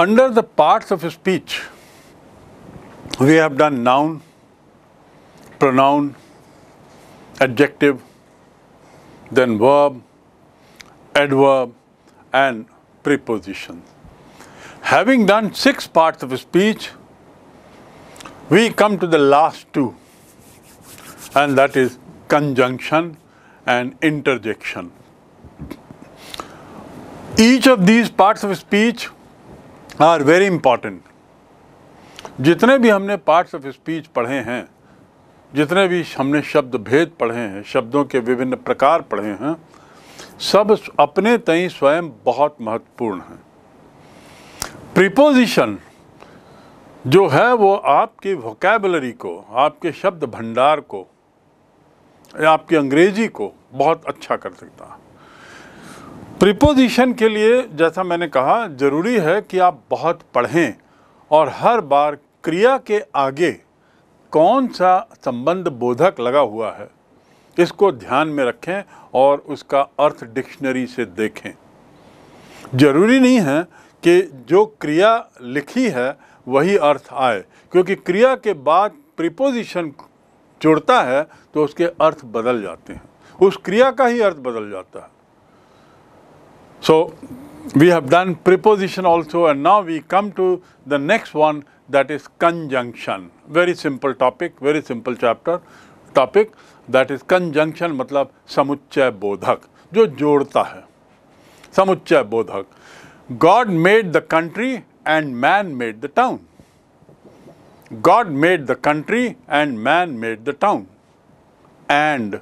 Under the parts of speech, we have done noun, pronoun, adjective, then verb, adverb, and preposition. Having done six parts of speech, we come to the last two, and that is conjunction and interjection. Each of these parts of speech are very important जितने भी हमने parts of speech पढ़े हैं जितने भी हमने शब्द भेद पढ़े हैं शब्दों के विभिन्न प्रकार पढ़े हैं सब अपने तई स्वयं बहुत महत्वपूर्ण हैं प्रिपोजिशन जो है वो आपकी वोकेबलरी को आपके शब्द भंडार को या आपकी अंग्रेजी को बहुत अच्छा कर सकता है प्रिपोजिशन के लिए जैसा मैंने कहा ज़रूरी है कि आप बहुत पढ़ें और हर बार क्रिया के आगे कौन सा संबंध बोधक लगा हुआ है इसको ध्यान में रखें और उसका अर्थ डिक्शनरी से देखें ज़रूरी नहीं है कि जो क्रिया लिखी है वही अर्थ आए क्योंकि क्रिया के बाद प्रिपोजिशन जुड़ता है तो उसके अर्थ बदल जाते हैं उस क्रिया का ही अर्थ बदल जाता है So, we have done preposition also and now we come to the next one that is conjunction. Very simple topic, very simple chapter topic that is conjunction मतलब समुच्चय बोधक जो जोड़ता है समुच्चय बोधक God made the country and man made the town. God made the country and man made the town. And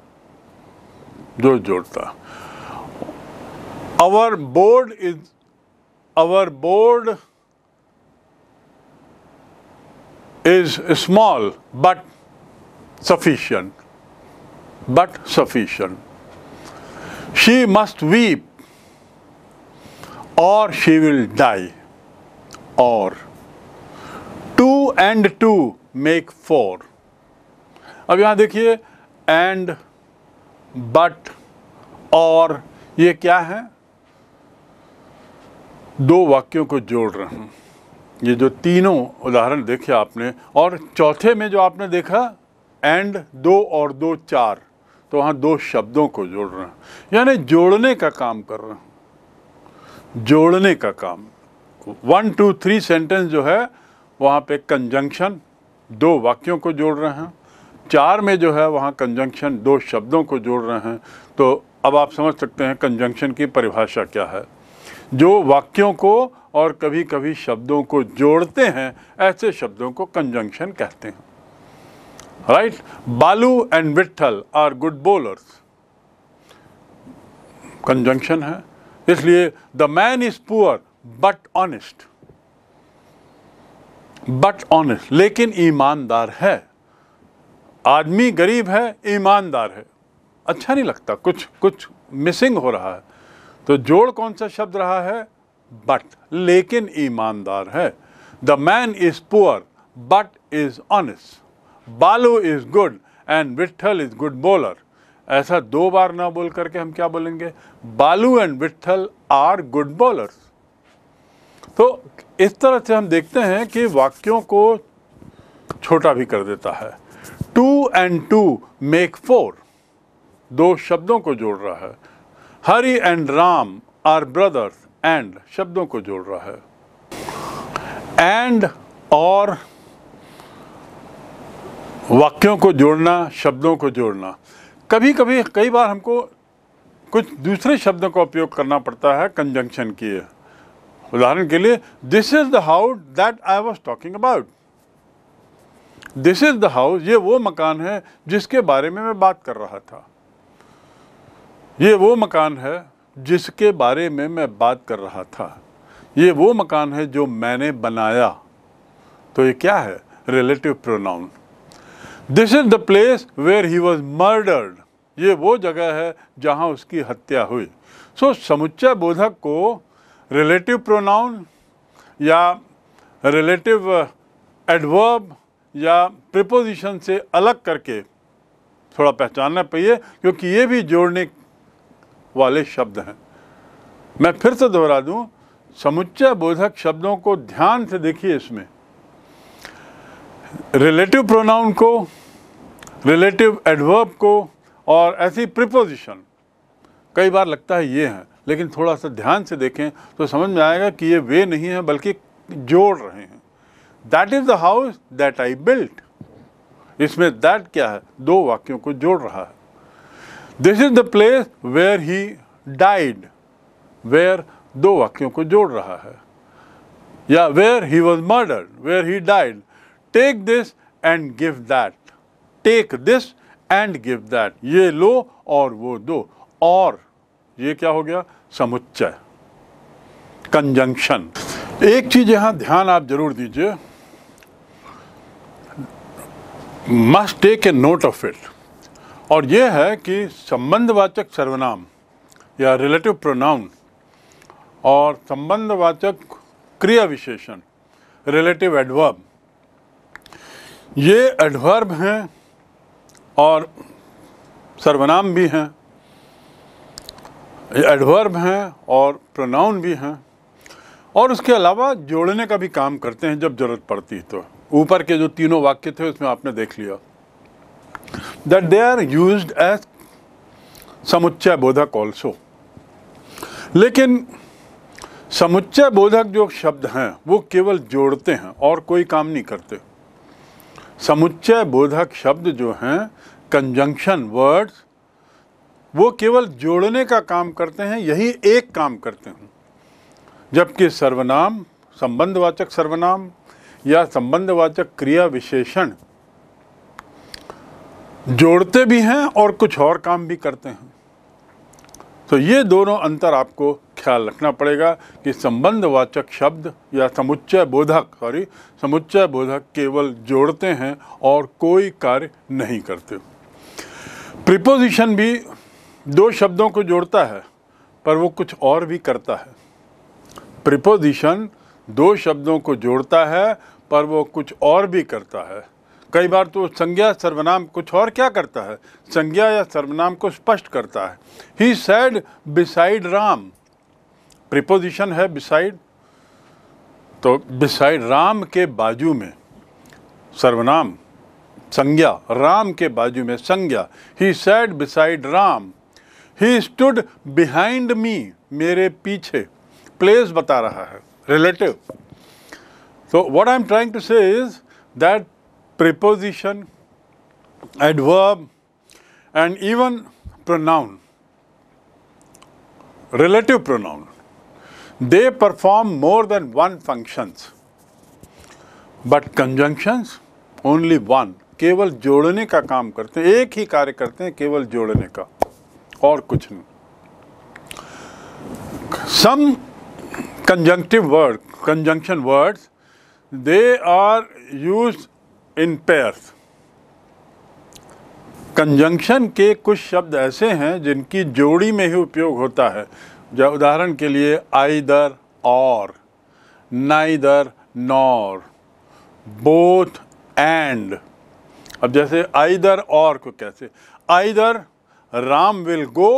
जो जोड़ता our board is our board is small but sufficient but sufficient she must weep or she will die or two and two make four अब यहाँ देखिए and but और ये क्या है दो वाक्यों को जोड़ रहा हूँ ये जो तीनों उदाहरण देखे आपने और चौथे में जो आपने देखा एंड दो और दो चार तो वहाँ दो शब्दों को जोड़ रहा हूँ यानी जोड़ने का काम कर रहा हूँ जोड़ने का काम वन टू थ्री सेंटेंस जो है वहाँ पे कंजंक्शन दो वाक्यों को जोड़ रहे हैं चार में जो है वहाँ कंजंक्शन दो शब्दों को जोड़ रहे हैं तो अब आप समझ सकते हैं कंजंक्शन की परिभाषा क्या है जो वाक्यों को और कभी कभी शब्दों को जोड़ते हैं ऐसे शब्दों को कंजंक्शन कहते हैं right Balu and Vitthal are good bowlers conjunction है इसलिए the man is poor but honest but honest लेकिन ईमानदार है आदमी गरीब है ईमानदार है अच्छा नहीं लगता कुछ कुछ मिसिंग हो रहा है तो जोड़ कौन सा शब्द रहा है बट लेकिन ईमानदार है the man is poor but is honest Balu is good and Vitthal is good bowler ऐसा दो बार ना बोल करके हम क्या बोलेंगे Balu and Vitthal are good bowlers तो इस तरह से हम देखते हैं कि वाक्यों को छोटा भी कर देता है two and two make four दो शब्दों को जोड़ रहा है Hari and Ram are brothers and शब्दों को जोड़ रहा है एंड और वाक्यों को जोड़ना शब्दों को जोड़ना कभी कभी कई बार हमको कुछ दूसरे शब्दों का उपयोग करना पड़ता है कंजंक्शन की उदाहरण के लिए this is the house that I was talking about this is the house ये वो मकान है जिसके बारे में मैं बात कर रहा था ये वो मकान है जिसके बारे में मैं बात कर रहा था ये वो मकान है जो मैंने बनाया तो ये क्या है relative pronoun this is the place where he was murdered ये वो जगह है जहाँ उसकी हत्या हुई सो so, समुच्चय बोधक को रिलेटिव प्रोनाउन या रिलेटिव एडवर्ब या प्रिपोजिशन से अलग करके थोड़ा पहचानना पाइए क्योंकि ये भी जोड़ने वाले शब्द हैं मैं फिर से दोहरा दूं समुच्चय बोधक शब्दों को ध्यान से देखिए इसमें रिलेटिव प्रोनाउन को रिलेटिव एडवर्ब को और ऐसी प्रिपोजिशन कई बार लगता है ये है लेकिन थोड़ा सा ध्यान से देखें तो समझ में आएगा कि ये वे नहीं है बल्कि जोड़ रहे हैं that is the house that I built इसमें दैट क्या है दो वाक्यों को जोड़ रहा है this is the place where he died where दो वाक्यों को जोड़ रहा है या where he was murdered where he died take this and give that take this and give that ये लो और वो दो और ये क्या हो गया समुच्चय कंजंक्शन एक चीज यहां ध्यान आप जरूर दीजिए must take a note of it और ये है कि संबंधवाचक सर्वनाम या रिलेटिव प्रोनाउन और संबंधवाचक क्रिया विशेषण रिलेटिव एडवर्ब ये एडवर्ब हैं और सर्वनाम भी हैं एडवर्ब हैं और प्रोनाउन भी हैं और उसके अलावा जोड़ने का भी काम करते हैं जब ज़रूरत पड़ती है तो ऊपर के जो तीनों वाक्य थे उसमें आपने देख लिया that they are used as समुच्चय बोधक ऑल्सो लेकिन समुच्चय बोधक जो शब्द हैं वो केवल जोड़ते हैं और कोई काम नहीं करते समुच्चय बोधक शब्द जो हैं कंजंक्शन वर्ड्स वो केवल जोड़ने का काम करते हैं यही एक काम करते हैं जबकि सर्वनाम संबंधवाचक सर्वनाम या संबंधवाचक क्रिया विशेषण जोड़ते भी हैं और कुछ और काम भी करते हैं तो ये दोनों अंतर आपको ख्याल रखना पड़ेगा कि संबंधवाचक शब्द या समुच्चय बोधक सॉरी समुच्चय बोधक केवल जोड़ते हैं और कोई कार्य नहीं करते प्रिपोजिशन भी दो शब्दों को जोड़ता है पर वो कुछ और भी करता है प्रिपोजिशन दो शब्दों को जोड़ता है पर वो कुछ और भी करता है कई बार तो संज्ञा सर्वनाम कुछ और क्या करता है संज्ञा या सर्वनाम को स्पष्ट करता है he said beside Ram preposition है बिसाइड तो बिसाइड राम के बाजू में सर्वनाम संज्ञा राम के बाजू में संज्ञा he said beside Ram he stood behind me मेरे पीछे प्लेस बता रहा है रिलेटिव तो what I am trying to say is that preposition, adverb and even pronoun, relative pronoun. They perform more than one functions. But conjunctions, only one. केवल जोड़ने का काम करते हैं एक ही कार्य करते हैं केवल जोड़ने का और कुछ नहीं some conjunctive word conjunction words they are used in pairs conjunction के कुछ शब्द ऐसे हैं जिनकी जोड़ी में ही उपयोग होता है जो उदाहरण के लिए आइदर और नाइदर नॉर बोथ एंड अब जैसे आइदर और को कैसे आइदर राम विल गो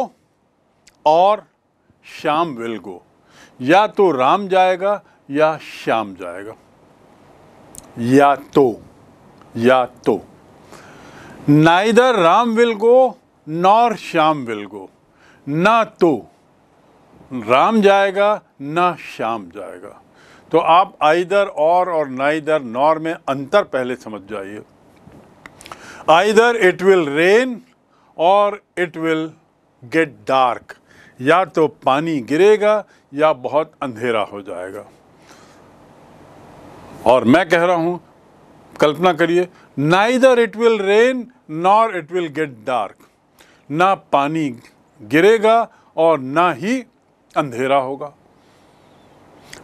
और श्याम विल गो या तो राम जाएगा या श्याम जाएगा या तो या तो ना इधर Ram will go nor Shyam will go ना तो राम जाएगा ना श्याम जाएगा तो आप आइधर और और इधर नॉर में अंतर पहले समझ जाइए either it will rain or it will get dark या तो पानी गिरेगा या बहुत अंधेरा हो जाएगा और मैं कह रहा हूँ कल्पना करिए neither it will rain nor it will get dark ना पानी गिरेगा और ना ही अंधेरा होगा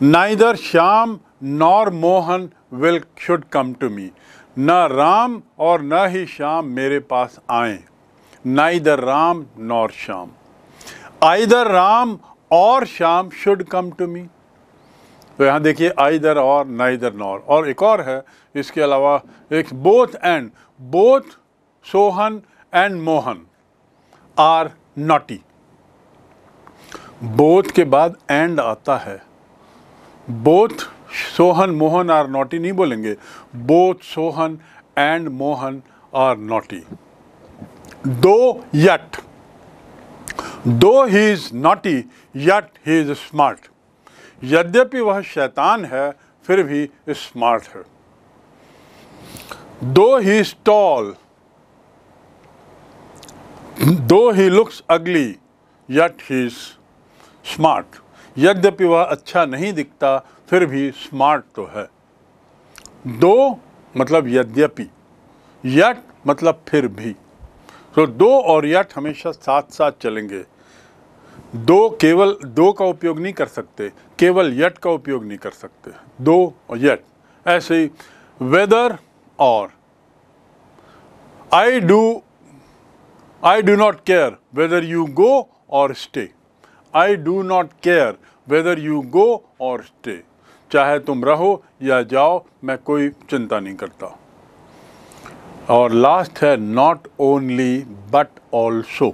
neither Shyam nor Mohan will should come to me ना राम और ना ही श्याम मेरे पास आए neither Ram nor Shyam either Ram or Shyam should come to me तो यहाँ देखिए आई दर और ना इधर नॉर और एक और है इसके अलावा एक both and both Sohan and Mohan are naughty both के बाद एंड आता है both Sohan Mohan are naughty नहीं बोलेंगे both Sohan and Mohan are naughty though yet though he is naughty yet he is smart यद्यपि वह शैतान है फिर भी स्मार्ट है दो he stall though he looks ugly yet he smart यद्यपि वह अच्छा नहीं दिखता फिर भी स्मार्ट तो है दो मतलब यद्यपि यट मतलब फिर भी तो दो और यट हमेशा साथ साथ चलेंगे दो केवल दो का उपयोग नहीं कर सकते केवल यट का उपयोग नहीं कर सकते दो और यट ऐसे ही whether or I do I do not care whether you go or stay I do not care whether you go or stay चाहे तुम रहो या जाओ मैं कोई चिंता नहीं करता और लास्ट है नॉट ओनली बट ऑल्सो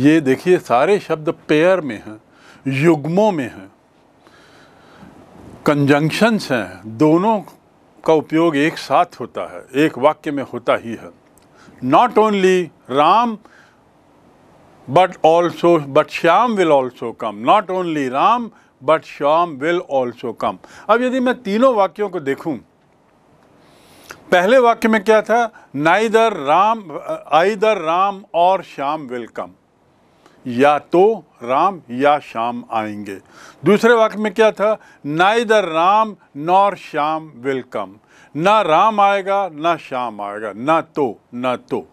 ये देखिए सारे शब्द पेयर में हैं युग्मों में हैं कंजंक्शंस हैं दोनों का उपयोग एक साथ होता है एक वाक्य में होता ही है not only Ram but also but Shyam will also come not only Ram but Shyam will also come अब यदि मैं तीनों वाक्यों को देखूं पहले वाक्य में क्या था neither Ram either Ram or Shyam will come या तो राम या श्याम आएंगे दूसरे वाक्य में क्या था ना इधर राम नॉर श्याम वेलकम ना राम आएगा ना श्याम आएगा ना तो ना तो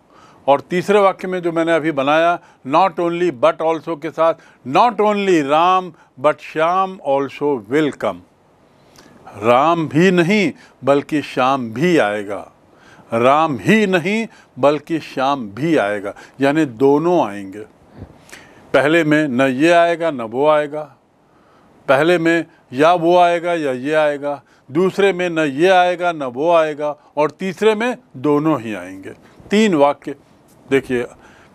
और तीसरे वाक्य में जो मैंने अभी बनाया नॉट ओनली बट ऑल्सो के साथ not only Ram but Shyam also welcome Ram भी नहीं बल्कि श्याम भी आएगा राम ही नहीं बल्कि श्याम भी आएगा यानी दोनों आएंगे पहले में न ये आएगा न वो आएगा पहले में या वो आएगा या ये आएगा दूसरे में न ये आएगा न वो आएगा और तीसरे में दोनों ही आएंगे तीन वाक्य देखिए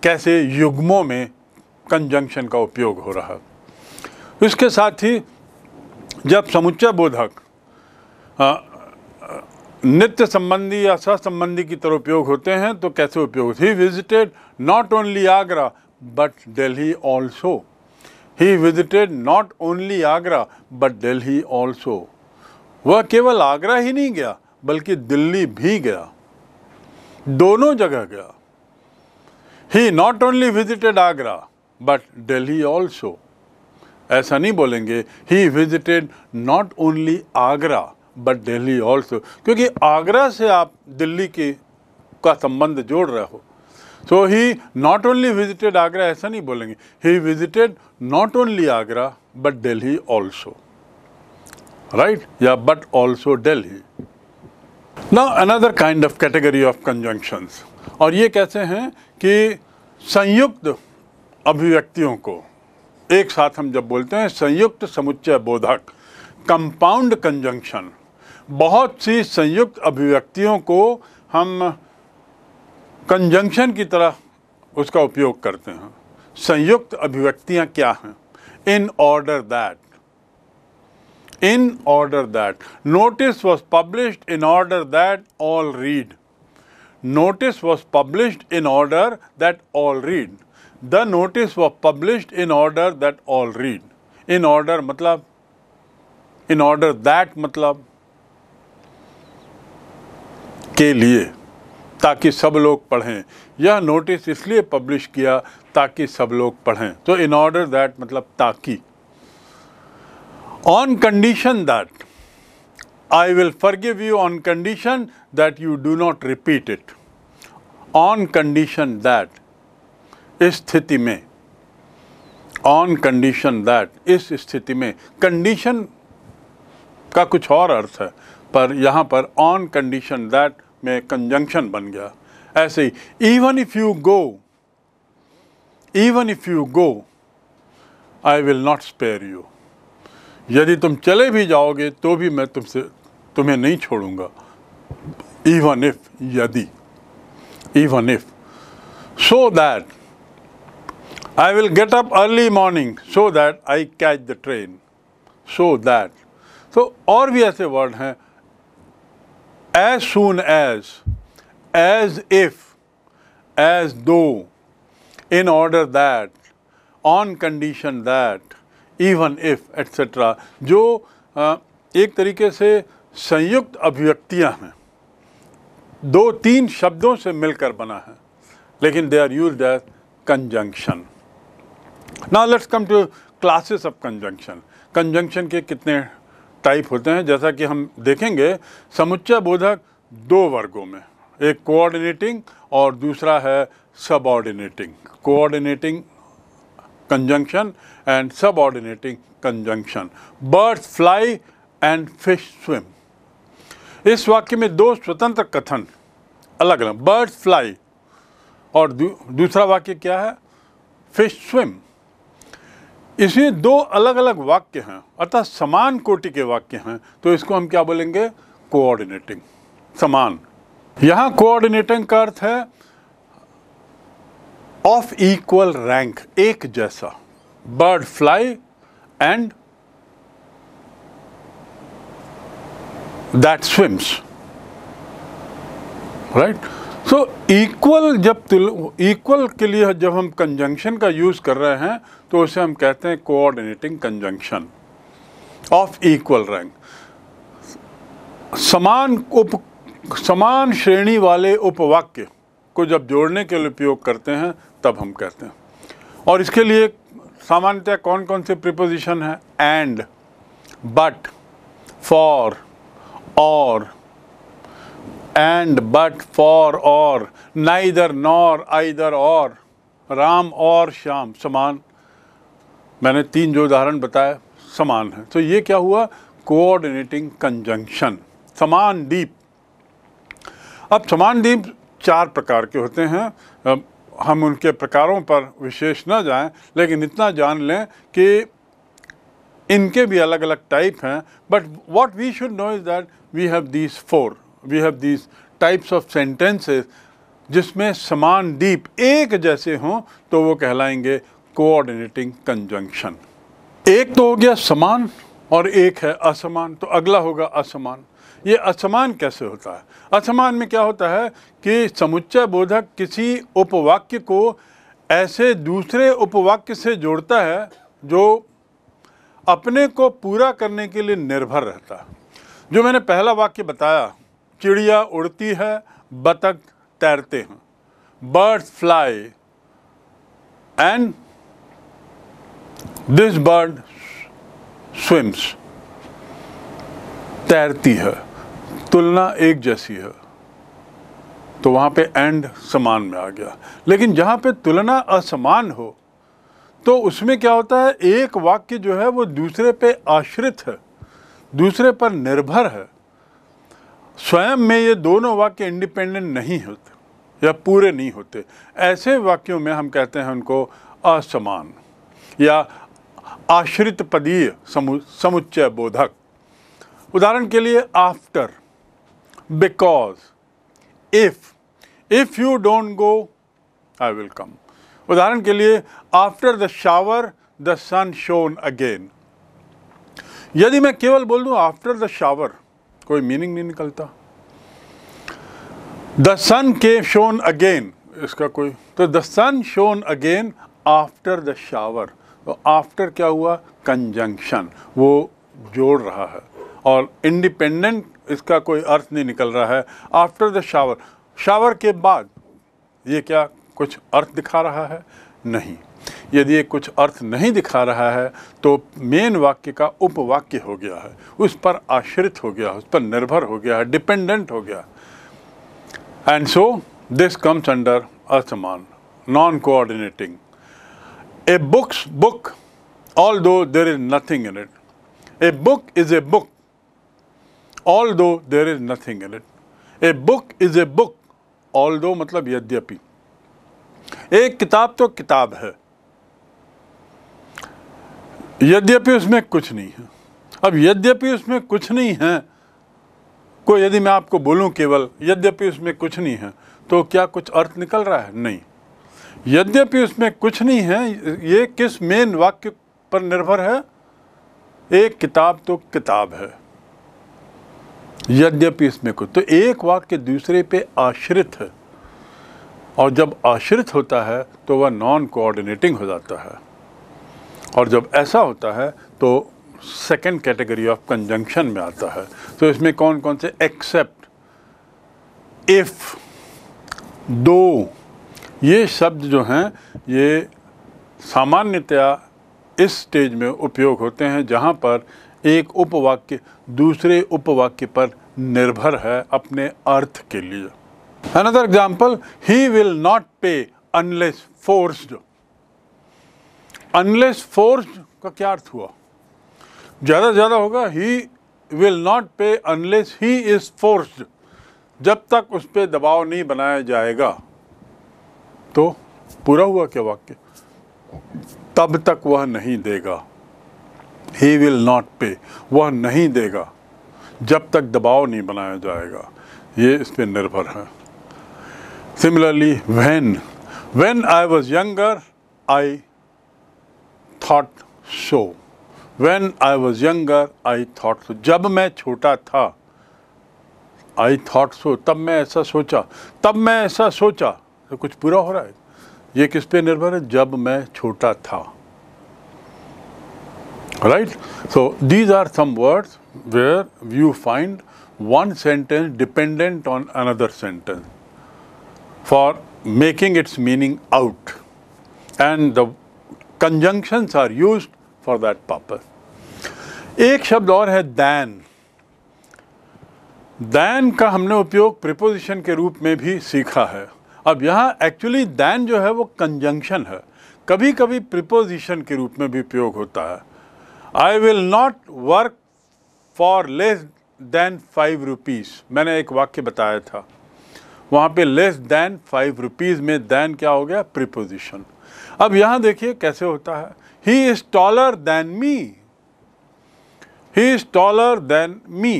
कैसे युग्मों में कंजंक्शन का उपयोग हो रहा इसके साथ ही जब समुच्चय बोधक नित्य संबंधी या सहसंबंधी की तरह उपयोग होते हैं तो कैसे उपयोग he visited not only Agra but Delhi also. He visited not only Agra but Delhi also. वह केवल आगरा ही नहीं गया बल्कि दिल्ली भी गया दोनों जगह गया he not only visited Agra but Delhi also ऐसा नहीं बोलेंगे he visited not only Agra but Delhi also क्योंकि आगरा से आप दिल्ली के का संबंध जोड़ रहे हो So he not only visited Agra, ऐसा नहीं बोलेंगे He visited not only Agra but Delhi also. Right? Yeah, but also Delhi. Now another kind of category of conjunctions. और ये कैसे हैं कि संयुक्त अभिव्यक्तियों को एक साथ हम जब बोलते हैं संयुक्त समुच्चय बोधक कंपाउंड कंजंक्शन बहुत सी संयुक्त अभिव्यक्तियों को हम कंजंक्शन की तरह उसका उपयोग करते हैं संयुक्त अभिव्यक्तियां क्या हैं in order that in order that notice was published in order that all read notice was published in order that all read the notice was published in order that all read in order मतलब in order that मतलब के लिए ताकि सब लोग पढ़ें यह notice इसलिए पब्लिश किया ताकि सब लोग पढ़ें तो इन ऑर्डर दैट मतलब ताकि on condition that I will forgive you on condition that you do not repeat it on condition that इस स्थिति में ऑन कंडीशन दैट इस स्थिति में कंडीशन का कुछ और अर्थ है पर यहाँ पर ऑन कंडीशन दैट में कंजंक्शन बन गया ऐसे ही even if you go even if you go I will not spare you यदि तुम चले भी जाओगे तो भी मैं तुमसे तुम्हें नहीं छोड़ूंगा इवन इफ यदि even if so that I will get up early morning so that I catch the train so that तो और भी ऐसे वर्ड हैं as soon as, as if, as though, in order that, on condition that, even if, etc. जो एक तरीके से संयुक्त अभिव्यक्तियाँ हैं दो तीन शब्दों से मिलकर बना है लेकिन they are use as conjunction ना let's come to classes of conjunction conjunction के कितने टाइप होते हैं जैसा कि हम देखेंगे समुच्चय बोधक दो वर्गों में एक कोऑर्डिनेटिंग और दूसरा है subordinating coordinating conjunction and subordinating conjunction birds fly and fish swim इस वाक्य में दो स्वतंत्र कथन अलग अलग बर्ड्स फ्लाई और दू, दूसरा वाक्य क्या है फिश स्विम इसमें दो अलग अलग वाक्य हैं अर्थात समान कोटि के वाक्य हैं तो इसको हम क्या बोलेंगे कोऑर्डिनेटिंग समान यहाँ कोऑर्डिनेटिंग का अर्थ है ऑफ इक्वल रैंक एक जैसा bird fly and that swims right so so, equal जब इक्वल के लिए जब हम कंजंक्शन का यूज़ कर रहे हैं तो उसे हम कहते हैं coordinating conjunction of equal rank समान उप समान श्रेणी वाले उपवाक्य को जब जोड़ने के लिए उपयोग करते हैं तब हम कहते हैं और इसके लिए सामान्यतः कौन कौन से प्रिपोजिशन है and but for or and but for or neither nor either or Ram or Shyam समान मैंने तीन जो उदाहरण बताया समान है तो ये क्या हुआ कोऑर्डिनेटिंग कंजंक्शन समान दीप अब समान दीप चार प्रकार के होते हैं हम उनके प्रकारों पर विशेष न जाएं लेकिन इतना जान लें कि इनके भी अलग अलग टाइप हैं but what we should know is that we have these four we have these types of sentences जिसमें समान डीप एक जैसे हों तो वो कहलाएंगे कोऑर्डिनेटिंग कंजंक्शन एक तो हो गया समान और एक है असमान तो अगला होगा असमान ये असमान कैसे होता है असमान में क्या होता है कि समुच्चय बोधक किसी उपवाक्य को ऐसे दूसरे उपवाक्य से जोड़ता है जो अपने को पूरा करने के लिए निर्भर रहता है जो मैंने पहला वाक्य बताया चिड़िया उड़ती है बतख तैरते हैं birds fly and this bird swims तैरती है तुलना एक जैसी है तो वहाँ पे एंड समान में आ गया लेकिन जहाँ पे तुलना असमान हो तो उसमें क्या होता है एक वाक्य जो है वो दूसरे पे आश्रित है दूसरे पर निर्भर है स्वयं में ये दोनों वाक्य इंडिपेंडेंट नहीं होते या पूरे नहीं होते ऐसे वाक्यों में हम कहते हैं उनको असमान या आश्रित पदीय समुच्चय बोधक उदाहरण के लिए after because if if you don't go I will come उदाहरण के लिए after the shower the sun shone again यदि मैं केवल बोल दूं आफ्टर द शावर कोई मीनिंग नहीं निकलता द सन के शोन अगेन इसका कोई तो the sun shone again after the shower तो आफ्टर क्या हुआ कंजंक्शन वो जोड़ रहा है और इंडिपेंडेंट इसका कोई अर्थ नहीं निकल रहा है आफ्टर द शावर शावर के बाद ये क्या कुछ अर्थ दिखा रहा है नहीं यदि ये कुछ अर्थ नहीं दिखा रहा है तो मेन वाक्य का उपवाक्य हो गया है उस पर आश्रित हो गया उस पर निर्भर हो गया है डिपेंडेंट हो गया and so this comes under अर्थमान non coordinating a books book although there is nothing in it a book is a book although there is nothing in it a book is a book although मतलब यद्यपि एक किताब तो किताब है यद्यपि उसमें कुछ नहीं है अब यद्यपि उसमें कुछ नहीं है को यदि मैं आपको बोलूं केवल यद्यपि उसमें कुछ नहीं है तो क्या कुछ अर्थ निकल रहा है नहीं यद्यपि उसमें कुछ नहीं है ये किस मेन वाक्य पर निर्भर है एक किताब तो किताब है यद्यपि इसमें कुछ तो एक वाक्य दूसरे पे आश्रित है और जब आश्रित होता है तो वह नॉन कोऑर्डिनेटिंग हो जाता है और जब ऐसा होता है तो सेकेंड कैटेगरी ऑफ कंजंक्शन में आता है तो इसमें कौन कौन से एक्सेप्ट इफ़ दो ये शब्द जो हैं ये सामान्यतया इस स्टेज में उपयोग होते हैं जहाँ पर एक उपवाक्य दूसरे उपवाक्य पर निर्भर है अपने अर्थ के लिए Another example, he will not pay unless forced. Unless forced का क्या अर्थ हुआ ज़्यादा से ज़्यादा होगा he will not pay unless he is forced जब तक उस पर दबाव नहीं बनाया जाएगा तो पूरा हुआ क्या वाक्य तब तक वह नहीं देगा ही विल नॉट पे वह नहीं देगा जब तक दबाव नहीं बनाया जाएगा ये इस पर निर्भर है Similarly, when, when I was younger, I thought so. When I was younger, I thought so. जब मैं छोटा था आई थाट सो तब मैं ऐसा सोचा तब मैं ऐसा सोचा तो कुछ पूरा हो रहा है ये किस पे निर्भर है जब मैं छोटा था right so these are some words where you find one sentence dependent on another sentence for making its meaning out and the conjunctions are used for that purpose. एक शब्द और है दैन दैन का हमने उपयोग प्रिपोजिशन के रूप में भी सीखा है अब यहाँ एक्चुअली दैन जो है वो कंजंक्शन है कभी कभी प्रिपोजिशन के रूप में भी उपयोग होता है I will not work for less than five rupees मैंने एक वाक्य बताया था वहाँ पे लेस दैन फाइव रुपीज़ में दैन क्या हो गया प्रिपोजिशन अब यहाँ देखिए कैसे होता है he is taller than me he is taller than me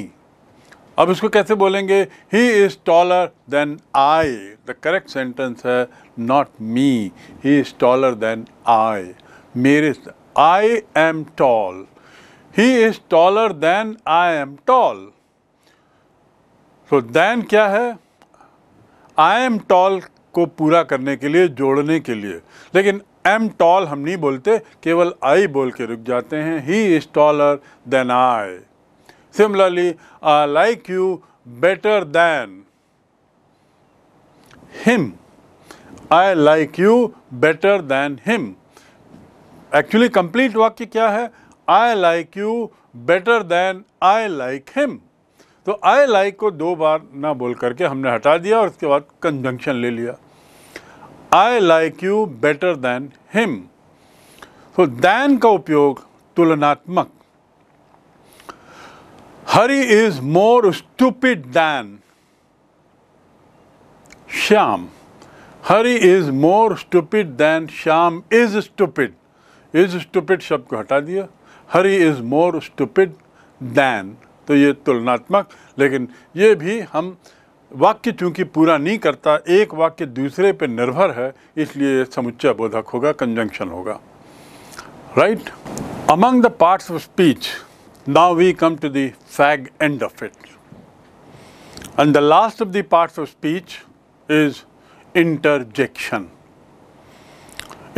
अब इसको कैसे बोलेंगे he is taller than I the correct sentence है not me he is taller than I मेरे I am tall he is taller than I am tall तो than क्या है आई am toll को पूरा करने के लिए जोड़ने के लिए लेकिन एम टॉल हम नहीं बोलते केवल आई बोल के रुक जाते हैं he is taller than I similarly like you better than him I like you better than him actually complete वाक्य क्या है I like you better than I like him तो आई लाइक को दो बार ना बोल करके हमने हटा दिया और उसके बाद कंजंक्शन ले लिया I like you better than him तो दैन का उपयोग तुलनात्मक Hari is more stupid than Shyam Hari is more stupid than Shyam is stupid is stupid शब्द को हटा दिया Hari is more stupid than तो ये तुलनात्मक लेकिन ये भी हम वाक्य चूंकि पूरा नहीं करता एक वाक्य दूसरे पर निर्भर है इसलिए समुच्चय बोधक होगा कंजंक्शन होगा right among the parts of speech now we come to the fag end of it and the last of the parts of speech is interjection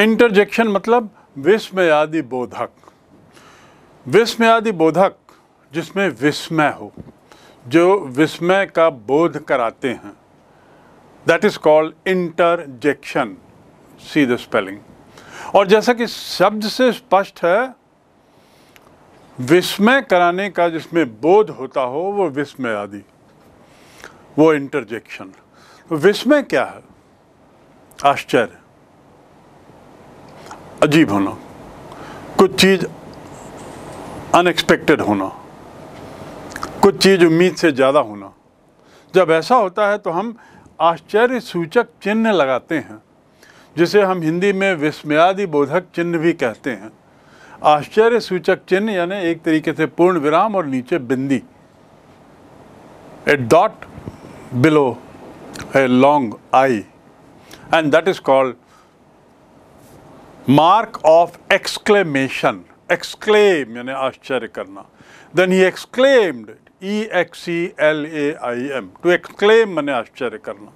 interjection मतलब विस्मयादि बोधक विस्मयादि बोधक जिसमें विस्मय हो जो विस्मय का बोध कराते हैं that is called interjection see the spelling और जैसा कि शब्द से स्पष्ट है विस्मय कराने का जिसमें बोध होता हो वो विस्मय आदि वो इंटरजेक्शन विस्मय क्या है आश्चर्य अजीब होना कुछ चीज़ अनएक्सपेक्टेड होना कुछ चीज़ उम्मीद से ज़्यादा होना जब ऐसा होता है तो हम आश्चर्य सूचक चिन्ह लगाते हैं जिसे हम हिंदी में विस्मयादि बोधक चिन्ह भी कहते हैं आश्चर्य सूचक चिन्ह यानी एक तरीके से पूर्ण विराम और नीचे बिंदी a dot below a long I and that is called mark of exclamation exclaim यानी आश्चर्य करना then he exclaimed E X E L A I M to exclaim मैंने आश्चर्य करना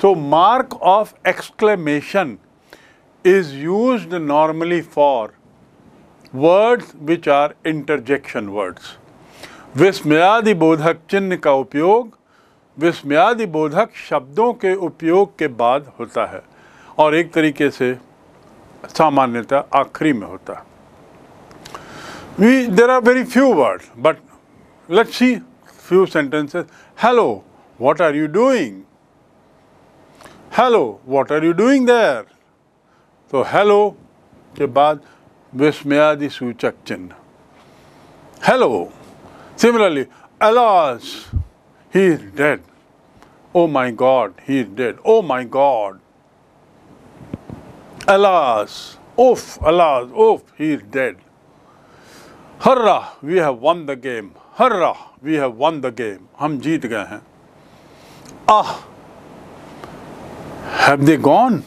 तो mark of exclamation is use normally for words which are interjection words विस्मयादि बोधक चिन्ह का उपयोग विस्मयादि बोधक शब्दों के उपयोग के बाद होता है और एक तरीके से सामान्यतः आखिरी में होता है there are very few words but Let's see few sentences. Hello, what are you doing? Hello, what are you doing there? So, hello ke baad vismayadi suchak Hello. Similarly, alas, he is dead. Oh my God, he is dead. Oh my God. Alas, oof, alas, oof, he is dead. Hurrah, we have won the game. Hurrah we have won the game हम जीत गए हैं ah have they gone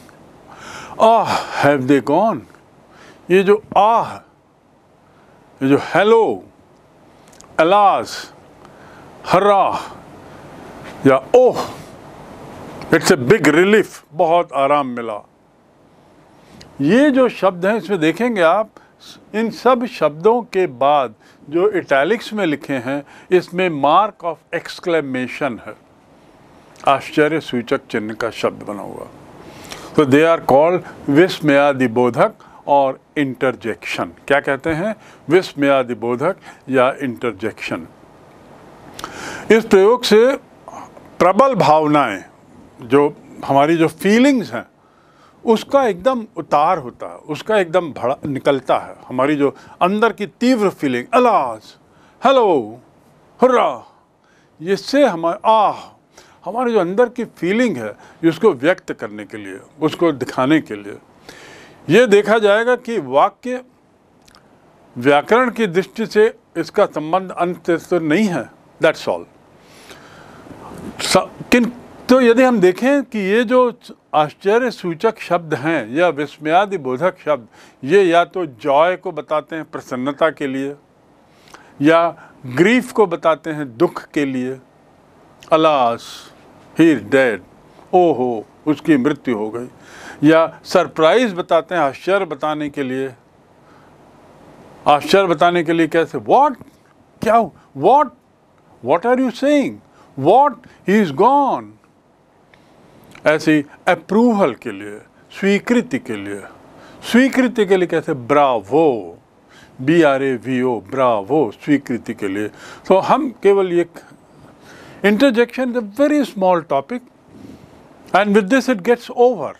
ah have they gone ये जो ah ये जो hello alas hurrah या oh it's a big relief बहुत आराम मिला ये जो शब्द हैं इसमें देखेंगे आप इन सब शब्दों के बाद जो इटैलिक्स में लिखे हैं इसमें मार्क ऑफ एक्सक्लेमेशन है आश्चर्य सूचक चिन्ह का शब्द बना हुआ तो दे आर कॉल्ड विस्मयादिबोधक और इंटरजेक्शन क्या कहते हैं विस्मयादिबोधक या इंटरजेक्शन इस प्रयोग से प्रबल भावनाएं जो हमारी जो फीलिंग्स हैं उसका एकदम उतार होता है उसका एकदम भड़ा निकलता है हमारी जो अंदर की तीव्र फीलिंग अलाज हेलो हुर्रा इससे हमारे आह हमारे जो अंदर की फीलिंग है उसको व्यक्त करने के लिए उसको दिखाने के लिए ये देखा जाएगा कि वाक्य व्याकरण की दृष्टि से इसका संबंध अंत तो नहीं है दैट्स ऑल किन तो यदि हम देखें कि ये जो आश्चर्य सूचक शब्द हैं या विस्मयादि बोधक शब्द ये या तो जॉय को बताते हैं प्रसन्नता के लिए या ग्रीफ को बताते हैं दुख के लिए अलास ही डेड ओ हो उसकी मृत्यु हो गई या सरप्राइज़ बताते हैं आश्चर्य बताने के लिए आश्चर्य बताने के लिए कैसे वॉट क्या what what are you saying what he is gone ऐसी अप्रूवल के लिए स्वीकृति के लिए स्वीकृति के लिए कहते bravo B R A V O bravo स्वीकृति के लिए तो हम केवल ये interjection is a very small topic and with this it gets over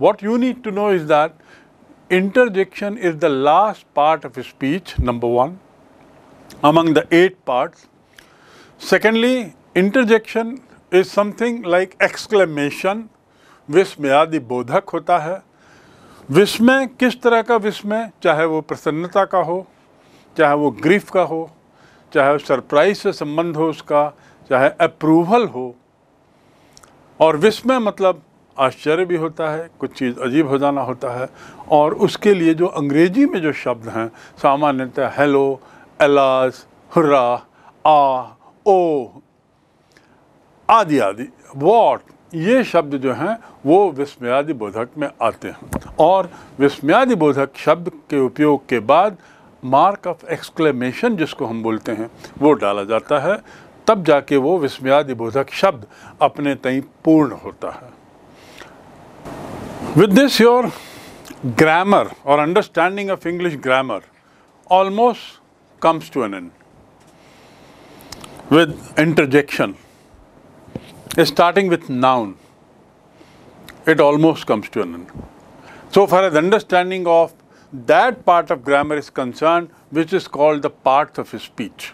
what you need to know is that interjection is the last part of speech number one among the eight part secondly interjection is something like exclamation विस्मय आदि बोधक होता है विस्मय किस तरह का विस्मय चाहे वो प्रसन्नता का हो चाहे वो ग्रीफ का हो चाहे सरप्राइज से संबंध हो उसका चाहे अप्रूवल हो और विस्मय मतलब आश्चर्य भी होता है कुछ चीज़ अजीब हो जाना होता है और उसके लिए जो अंग्रेजी में जो शब्द हैं सामान्यतः hello alas hurrah ah oh आदि आदि वॉट ये शब्द जो हैं वो विस्मयादि बोधक में आते हैं और विस्मयादि बोधक शब्द के उपयोग के बाद मार्क ऑफ एक्सक्लेमेशन जिसको हम बोलते हैं वो डाला जाता है तब जाके वो विस्मयादि बोधक शब्द अपने तई पूर्ण होता है विद दिस योर ग्रामर और understanding of English grammar almost comes to an end with interjection starting with noun, it almost comes to an end. So far as understanding of that part of grammar is concerned, which is called the parts of speech.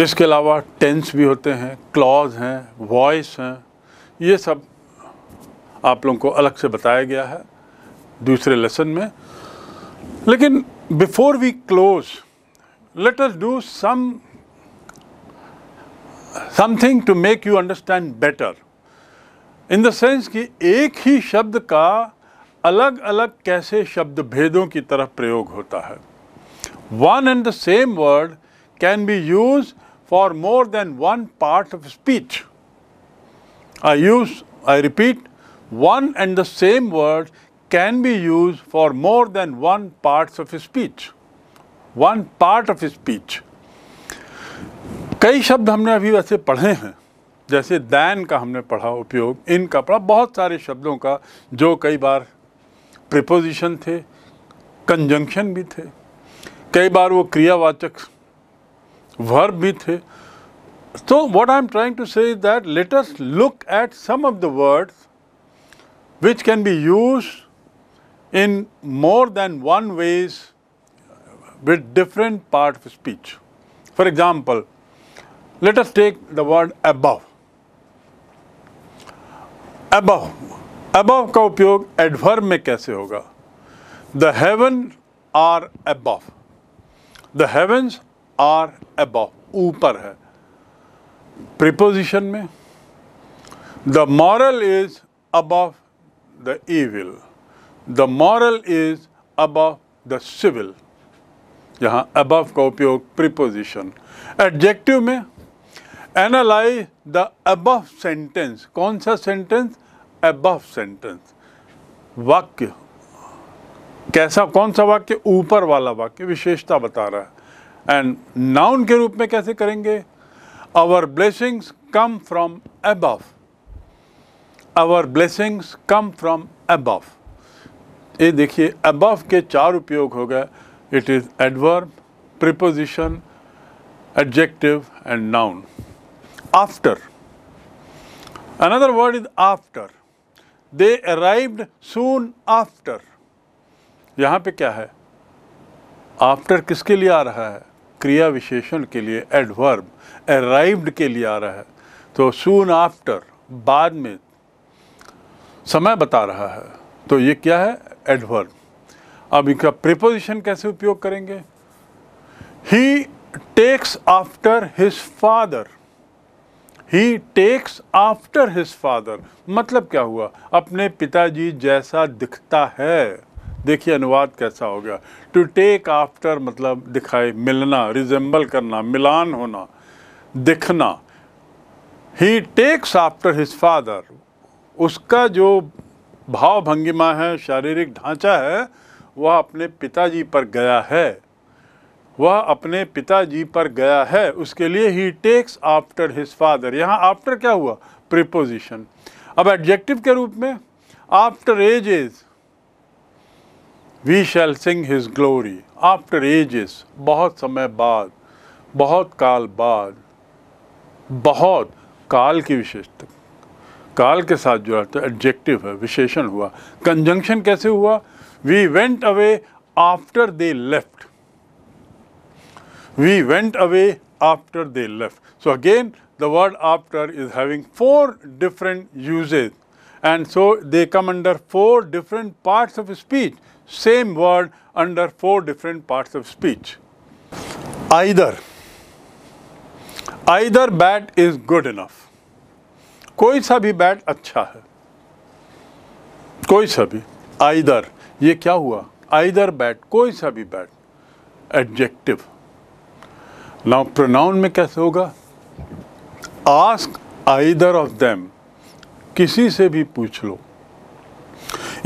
इसके अलावा tense भी होते हैं clause हैं voice हैं ये सब आप लोगों को अलग से बताया गया है दूसरे लेसन में लेकिन before we close let us do some something to make you understand better in the sense कि एक ही शब्द का अलग अलग कैसे शब्द भेदों की तरफ प्रयोग होता है one and the same word can be use for more than one part of speech I use I repeat one and the same word can be use for more than one parts of speech one part of speech कई शब्द हमने अभी वैसे पढ़े हैं जैसे then का हमने पढ़ा उपयोग इन का पढ़ा बहुत सारे शब्दों का जो कई बार प्रिपोजिशन थे कंजंक्शन भी थे कई बार वो क्रियावाचक वर्ब भी थे तो what I am trying to say that let us look at some of the words which can be use in more than one ways with different part of speech for example, Let us take the word above. Above. Above का उपयोग adverb में कैसे होगा the heaven are above the heavens are above ऊपर है preposition में the moral is above the evil the moral is above the civil यहाँ above का उपयोग प्रिपोजिशन एडजेक्टिव में एनालाइज द अबव सेंटेंस कौन सा सेंटेंस अबव सेंटेंस वाक्य कैसा कौन सा वाक्य ऊपर वाला वाक्य विशेषता बता रहा है एंड नाउन के रूप में कैसे करेंगे our blessings come from above our blessings come from above ये देखिए अबव के चार उपयोग हो गए it is adverb preposition adjective and noun after. Another word is after. They arrived soon after. यहाँ पे क्या है आफ्टर किसके लिए आ रहा है क्रिया विशेषण के लिए एडवर्ब अराइव्ड के लिए आ रहा है तो सून आफ्टर बाद में समय बता रहा है तो ये क्या है एडवर्ब अब इनका प्रिपोजिशन कैसे उपयोग करेंगे he takes after his father he takes after his father मतलब क्या हुआ अपने पिताजी जैसा दिखता है देखिए अनुवाद कैसा हो गया टू टेक आफ्टर मतलब दिखाए मिलना रिजेंबल करना मिलान होना दिखना he takes after his father उसका जो भाव भंगिमा है शारीरिक ढांचा है वह अपने पिताजी पर गया है वह अपने पिताजी पर गया है उसके लिए he takes after his father यहाँ आफ्टर क्या हुआ प्रिपोजिशन अब एडजेक्टिव के रूप में after ages we shall sing his glory after ages बहुत समय बाद बहुत काल बाद बहुत काल की विशेषता काल के साथ जुड़ा तो एडजेक्टिव है विशेषण हुआ कंजंक्शन कैसे हुआ we went away after they left We went away after they left. So again, the word after is having four different uses and so they come under four different parts of speech. Same word under four different parts of speech. Either. Either bad is good enough. Koi sabhi bad बैट अच्छा है कोई सा भी either ये क्या हुआ Either bad, koi सा भी बैट नाउ प्रोनाउन में कैसे होगा आस्क आइदर ऑफ देम किसी से भी पूछ लो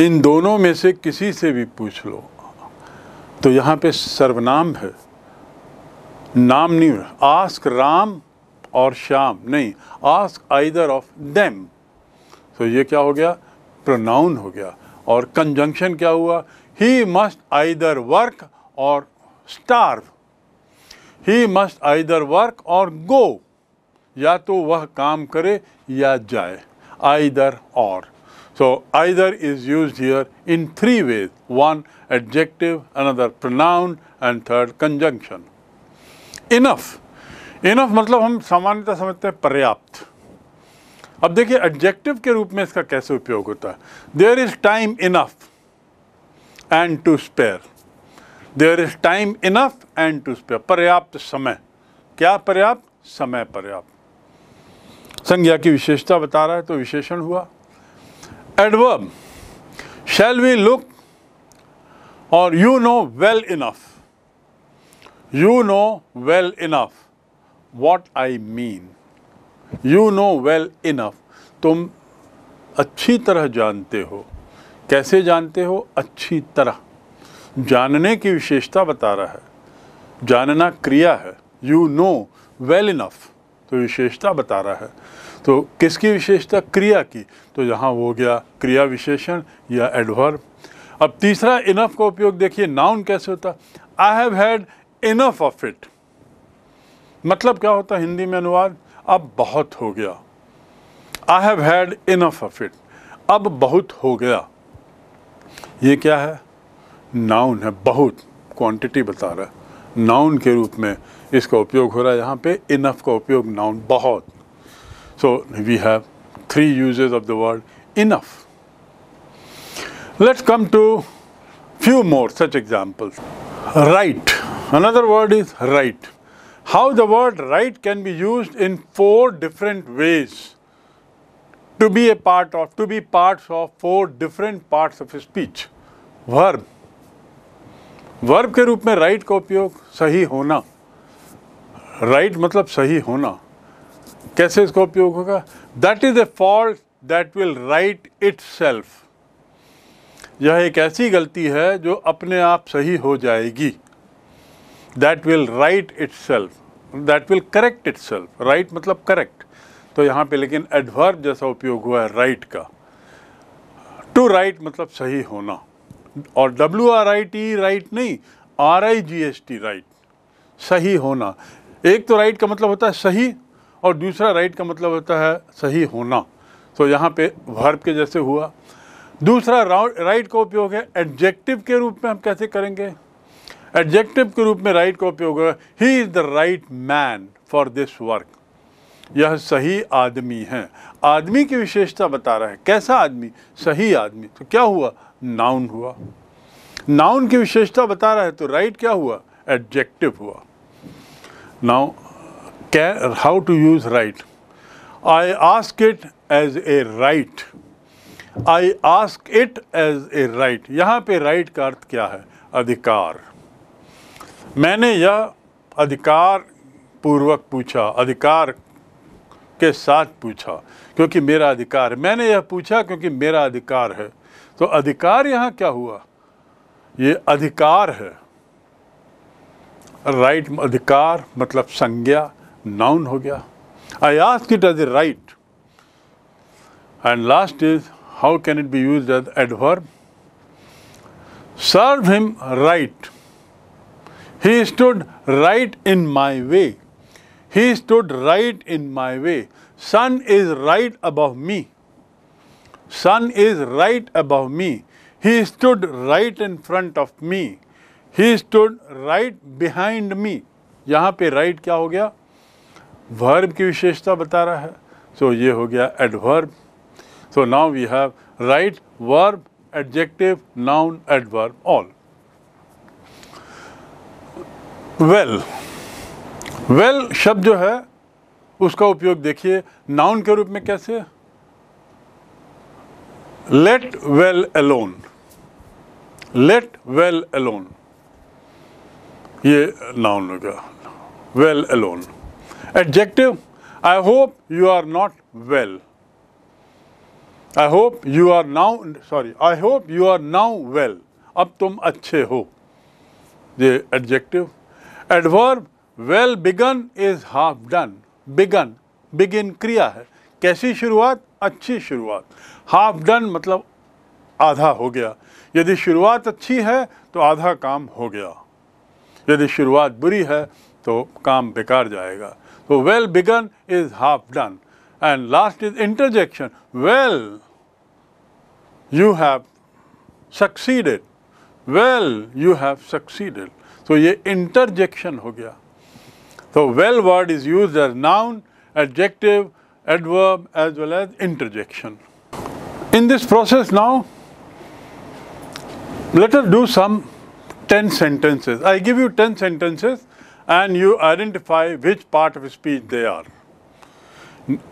इन दोनों में से किसी से भी पूछ लो तो यहाँ पे सर्वनाम है नाम नहीं आस्क राम और श्याम नहीं आस्क आइदर ऑफ देम तो ये क्या हो गया प्रोनाउन हो गया और कंजंक्शन क्या हुआ he must either work or starve he must either work or go या तो वह काम करे या जाए आइदर और so either is use here in three ways one adjective another pronoun and third conjunction enough enough मतलब हम सामान्यतः समझते हैं पर्याप्त अब देखिए एडजेक्टिव के रूप में इसका कैसे उपयोग होता है there is time enough and to spare there is time enough and to spare पर्याप्त समय क्या पर्याप्त समय पर्याप्त संज्ञा की विशेषता बता रहा है तो विशेषण हुआ एडवर्ब शैल वी लुक और you know well enough you know well enough what I mean you know well enough तुम अच्छी तरह जानते हो कैसे जानते हो अच्छी तरह जानने की विशेषता बता रहा है जानना क्रिया है यू नो वेल इनफ तो विशेषता बता रहा है तो किसकी विशेषता क्रिया की तो यहाँ हो गया क्रिया विशेषण या एडवर्ब अब तीसरा इनफ का उपयोग देखिए नाउन कैसे होता I have had enough of it मतलब क्या होता हिंदी में अनुवाद अब बहुत हो गया I have had enough of it अब बहुत हो गया ये क्या है नाउन है बहुत क्वांटिटी बता रहा है नाउन के रूप में इसका उपयोग हो रहा है यहाँ पे इनफ का उपयोग नाउन बहुत so we have three usages of the word enough let's come to few more such examples right another word is right how the word right can be use in four different ways to be a part of to be part of four different part of speech verb verb के रूप में right का उपयोग सही होना right मतलब सही होना कैसे इसका उपयोग होगा that is a fault that will right itself यह एक ऐसी गलती है जो अपने आप सही हो जाएगी that will right itself that will correct itself right मतलब करेक्ट तो यहाँ पे लेकिन एडवर्ब जैसा उपयोग हुआ है राइट का टू राइट मतलब सही होना और W R I T right नहीं R I G S T right सही होना एक तो राइट का मतलब होता है सही और दूसरा राइट का मतलब होता है सही होना तो यहाँ पे वर्ब के जैसे हुआ दूसरा राइट का उपयोग है एडजेक्टिव के रूप में हम कैसे करेंगे एडजेक्टिव के रूप में राइट का उपयोग है he is the right man for this work यह सही आदमी है आदमी की विशेषता बता रहा है कैसा आदमी सही आदमी तो क्या हुआ नाउन हुआ नाउन की विशेषता बता रहा है तो राइट क्या हुआ एडजेक्टिव हुआ now how to use right I ask it as a right I ask it as a right यहाँ पे राइट right का अर्थ क्या है अधिकार मैंने यह अधिकार पूर्वक पूछा अधिकार के साथ पूछा क्योंकि मेरा अधिकार मैंने यह पूछा क्योंकि मेरा अधिकार है तो अधिकार यहाँ क्या हुआ ये अधिकार है राइट right, अधिकार मतलब संज्ञा नाउन हो गया I ask it as a right and last is how can it be use as adverb serve him right he stood right in my way he stood right in my way sun is right above me Sun is right above me. He stood right in front of me. He stood right behind me. यहाँ पे right क्या हो गया verb की विशेषता बता रहा है सो so, ये हो गया adverb so now we have right verb adjective noun adverb all well well शब्द जो है उसका उपयोग देखिए नाउन के रूप में कैसे let well alone let well alone ये नाउन होगा well alone adjective I hope you are not well I hope you are now sorry I hope you are now well अब तुम अच्छे हो ये adjective adverb well begun is half done begun begin क्रिया है कैसी शुरुआत अच्छी शुरुआत हाफ डन मतलब आधा हो गया यदि शुरुआत अच्छी है तो आधा काम हो गया यदि शुरुआत बुरी है तो काम बेकार जाएगा तो well begun is half done and last is interjection well you have succeeded well you have succeeded तो ये इंटरजेक्शन हो गया तो well word is use as noun adjective adverb as well as interjection. In this process now, let us do some 10 sentences. I give you 10 sentences and you identify which part of speech they are.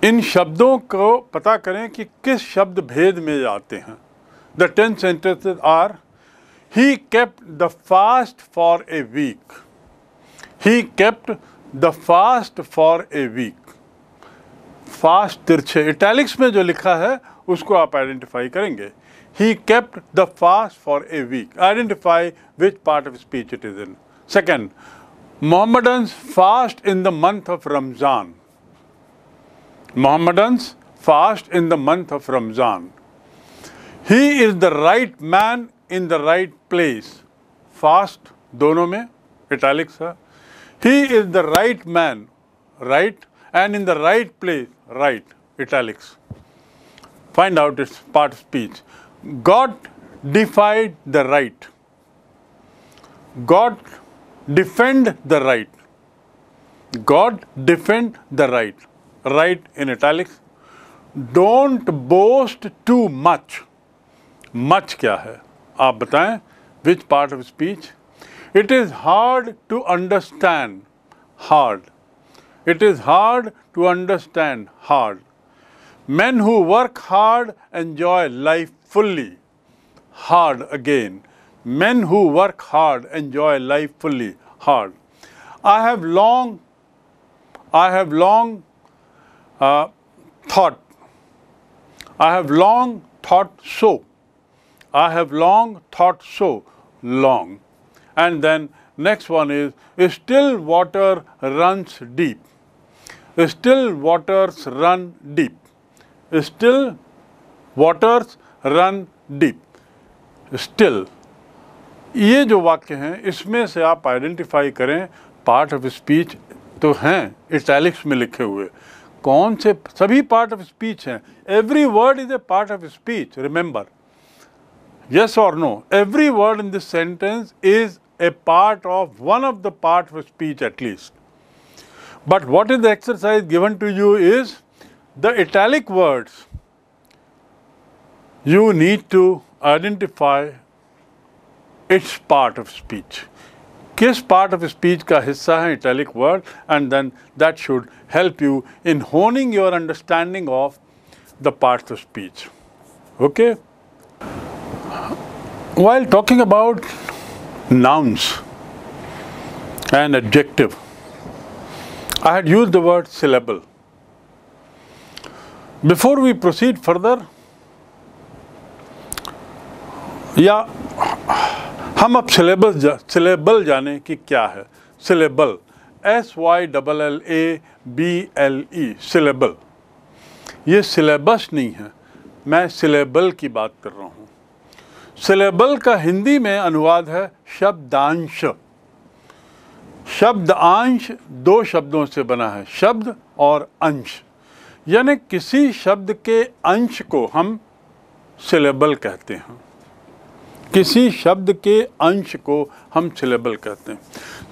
इन शब्दों को पता करें कि किस शब्द भेद में जाते The ten sentences are: He kept the fast for a week. He kept the fast for a week. Fast तिरछे इटैलिक्स में जो लिखा है उसको आप आइडेंटिफाई करेंगे he kept the fast for a week identify which part of speech it is in second Mohammed fast in the month of Ramzan Mohammed fast in the month of Ramzan he is the right man in the right place fast दोनों में italics है he is the right man right and in the right place, right, italics. Find out its part of speech. God defied the right. God defend the right. God defend the right. Right in italics. Don't boast too much. Much क्या है आप बताएं which part of speech? It is hard to understand. Hard. It is hard to understand hard. Men who work hard enjoy life fully. Hard again. Men who work hard enjoy life fully. Hard. I have long, I have long uh, thought. I have long thought so. I have long thought so. Long. And then next one is, still water runs deep. still waters run deep still waters run deep still ये जो वाक्य हैं इसमें से आप identify करें part of speech तो हैं इटैलिक्स में लिखे हुए कौन से सभी पार्ट ऑफ स्पीच हैं every word is a part of speech remember yes और no every word in this sentence is a part of one of the part of speech at least But what is the exercise given to you is the italic words you need to identify its part of speech. Kiss part of speech ka hissa hai italic word and then that should help you in honing your understanding of the parts of speech. Okay? While talking about nouns and adjective, I had used the word syllable. Before we proceed further, या हम अब syllabus syllable जाने कि क्या है syllable S Y double L A B L E syllable ये syllabus नहीं है मैं सिलेबल की बात कर रहा हूँ सिलेबल का हिंदी में अनुवाद है शब्दांश शब्द अंश दो शब्दों से बना है शब्द और अंश यानी किसी शब्द के अंश को हम सिलेबल कहते हैं किसी शब्द के अंश को हम सिलेबल कहते हैं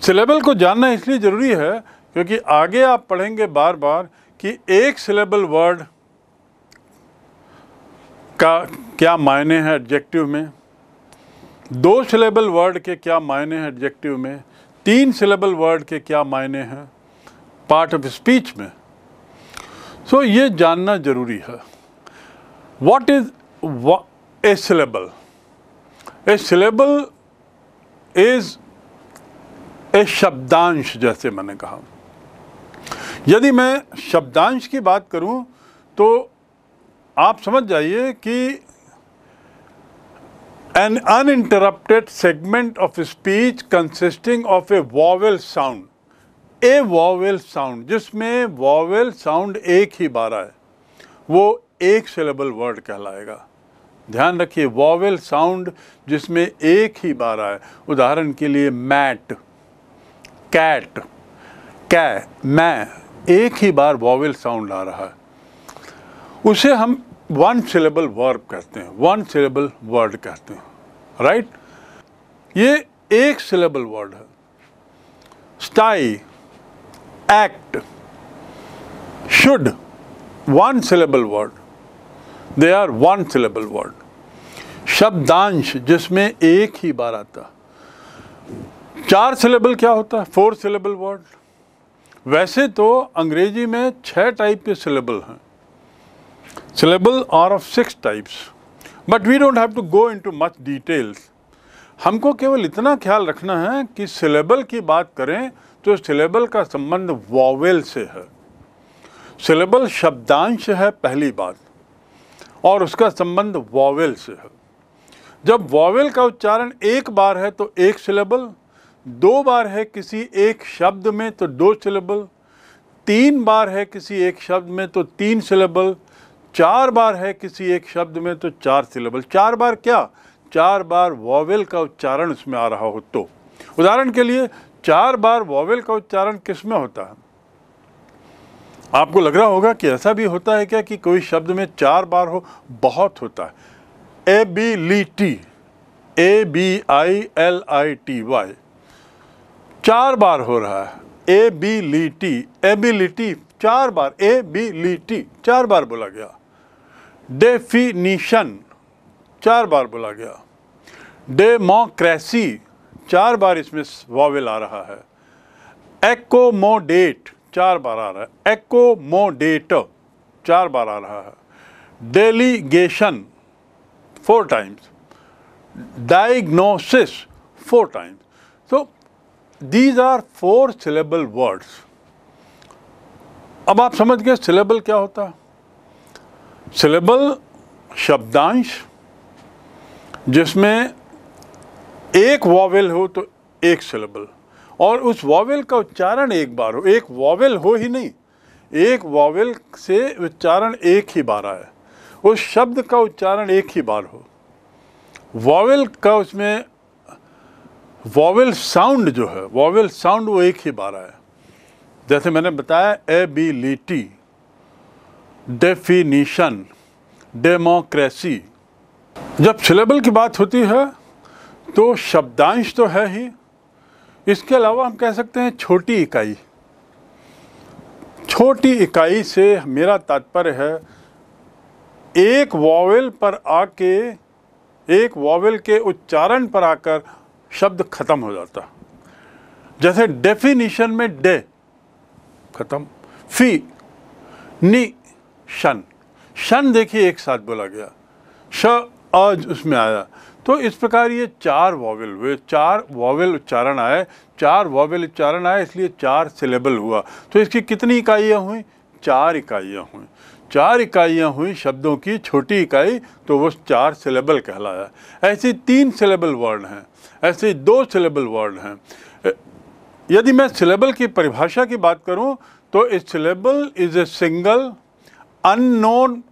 सिलेबल को जानना इसलिए ज़रूरी है क्योंकि आगे आप पढ़ेंगे बार बार कि एक सिलेबल वर्ड का क्या मायने हैं एडजेक्टिव में दो सिलेबल वर्ड के क्या मायने हैं एडजेक्टिव में तीन सिलेबल वर्ड के क्या मायने हैं पार्ट ऑफ स्पीच में सो so, ये जानना ज़रूरी है what is a syllable a syllable is a शब्दांश जैसे मैंने कहा यदि मैं शब्दांश की बात करूं तो आप समझ जाइए कि an uninterrupted segment of speech consisting of a vowel sound a vowel sound जिसमें वॉवेल साउंड एक ही बार है वो एक सिलेबल वर्ड कहलाएगा ध्यान रखिए वॉवेल साउंड जिसमें एक ही बार है उदाहरण के लिए मैट कैट कै मैं एक ही बार वॉवेल साउंड आ रहा है उसे हम वन सिलेबल वर्ब कहते हैं वन सिलेबल वर्ड कहते हैं राइट ये एक सिलेबल वर्ड है sty act should one syllable word they are one syllable word शब्दांश जिसमें एक ही बार आता चार सिलेबल क्या होता है फोर सिलेबल वर्ड वैसे तो अंग्रेजी में छह टाइप के सिलेबल हैं syllable are of six types but we don't have to go into much details हमको केवल इतना ख्याल रखना है कि सिलेबल की बात करें तो सिलेबल का संबंध वॉवेल से है सिलेबल शब्दांश है पहली बात और उसका संबंध वॉवेल से है जब वॉवेल का उच्चारण एक बार है तो एक सिलेबल दो बार है किसी एक शब्द में तो दो सिलेबल तीन बार है किसी एक शब्द में तो तीन सिलेबल चार बार है किसी एक शब्द में तो चार सिलेबल चार बार क्या चार बार वॉवेल का उच्चारण उसमें आ रहा हो तो उदाहरण के लिए चार बार वॉवेल का उच्चारण किस में होता है आपको लग रहा होगा कि ऐसा भी होता है क्या कि कोई शब्द में चार बार हो बहुत होता है a bi li ty A B I L I T Y चार बार हो रहा है a bi li ty li ty चार बार ए बी ली टी चार बार बोला गया डेफिनीशन चार बार बोला गया डेमोक्रेसी चार बार इसमें वॉवल आ रहा है एकोमोडेट चार बार आ रहा है एकोमोडेट चार बार आ रहा है delegation four times diagnosis four times तो these are four syllable words अब आप समझ गए सिलेबल क्या होता है सिलेबल शब्दांश जिसमें एक वॉवेल हो तो एक सिलेबल और उस वॉवेल का उच्चारण एक बार हो एक वॉवेल हो ही नहीं एक वॉवेल से उच्चारण एक ही बार आए उस शब्द का उच्चारण एक ही बार हो वॉवेल का उसमें वॉवेल साउंड जो है वॉवेल साउंड वो एक ही बार आए जैसे मैंने बताया a bi li ty definition democracy जब सिलेबल की बात होती है तो शब्दांश तो है ही इसके अलावा हम कह सकते हैं छोटी इकाई छोटी इकाई से मेरा तात्पर्य है एक वॉवल पर आके एक वॉवल के उच्चारण पर आकर शब्द खत्म हो जाता जैसे डेफिनेशन में डे दे, खत्म फी नी शन शन देखिए एक साथ बोला गया श आज उसमें आया तो इस प्रकार ये चार वॉवेल हुए चार वॉवल उच्चारण आए चार वॉवल उच्चारण आए इसलिए चार सिलेबल हुआ तो इसकी कितनी इकाइयाँ हुई चार इकाइयाँ हुई चार इकाइयाँ हुई शब्दों की छोटी इकाई तो वो चार सिलेबल कहलाया ऐसे तीन सिलेबल वर्ड हैं ऐसे दो सिलेबल वर्ड हैं यदि मैं सिलेबल की परिभाषा की बात करूँ तो इस syllable is a single unknown,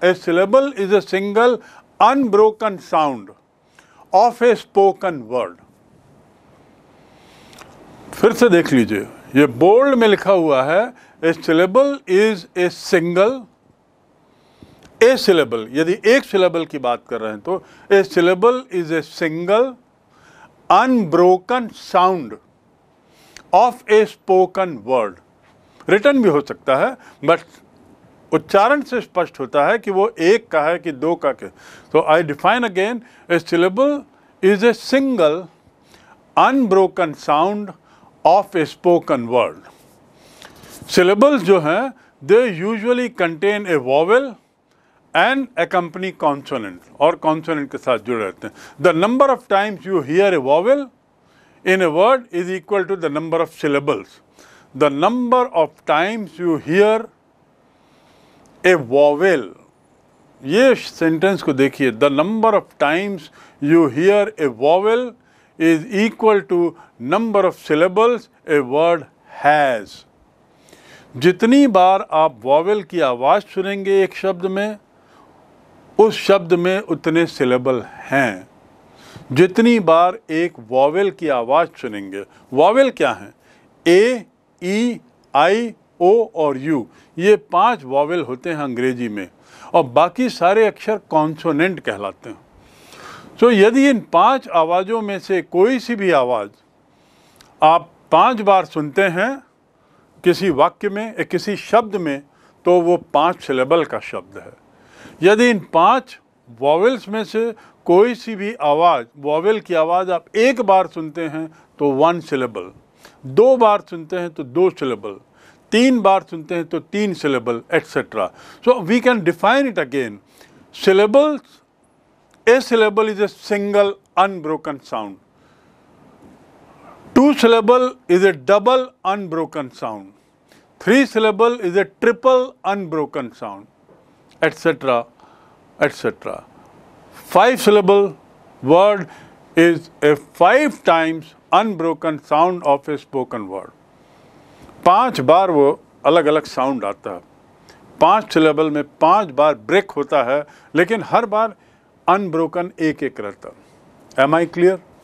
a syllable is a single unbroken sound of a spoken word. फिर से देख लीजिए ये बोल्ड में लिखा हुआ है a syllable is a single a syllable यदि एक सिलेबल की बात कर रहे हैं तो a syllable is a single unbroken sound of a spoken word written भी हो सकता है बट उच्चारण से स्पष्ट होता है कि वो एक का है कि दो का के तो I define again a syllable is a single unbroken sound of a spoken word syllables जो हैं they usually contain a vowel and a company consonant और कॉन्सोनेंट के साथ जुड़े रहते हैं the number of times you hear a vowel in a word is equal to the number of syllables the number of times you hear a vowel ये sentence को देखिए the number of times you hear a vowel is equal to number of syllables a word has जितनी बार आप vowel की आवाज़ सुनेंगे एक शब्द में उस शब्द में उतने सिलेबल हैं जितनी बार एक वॉवेल की आवाज़ सुनेंगे वॉवेल क्या हैं ए ई e, आई ओ और यू ये पांच वॉवल होते हैं अंग्रेजी में और बाकी सारे अक्षर कॉन्सोनेंट कहलाते हैं तो यदि इन पांच आवाज़ों में से कोई सी भी आवाज़ आप पांच बार सुनते हैं किसी वाक्य में या किसी शब्द में तो वो पांच सिलेबल का शब्द है यदि इन पांच वॉवल्स में से कोई सी भी आवाज़ वॉवल की आवाज़ आप एक बार सुनते हैं तो वन सिलेबल दो बार सुनते हैं तो दो सिलेबल तीन बार सुनते हैं तो तीन syllable etcetera so we can define it again syllables a syllable is a single unbroken sound two syllable is a double unbroken sound three syllable is a triple unbroken sound etcetera etcetera five syllable word is a five times unbroken sound of a spoken word. पांच बार वो अलग अलग sound आता है पांच syllable में पांच बार break होता है लेकिन हर बार अनब्रोकन एक एक रहता एम आई क्लियर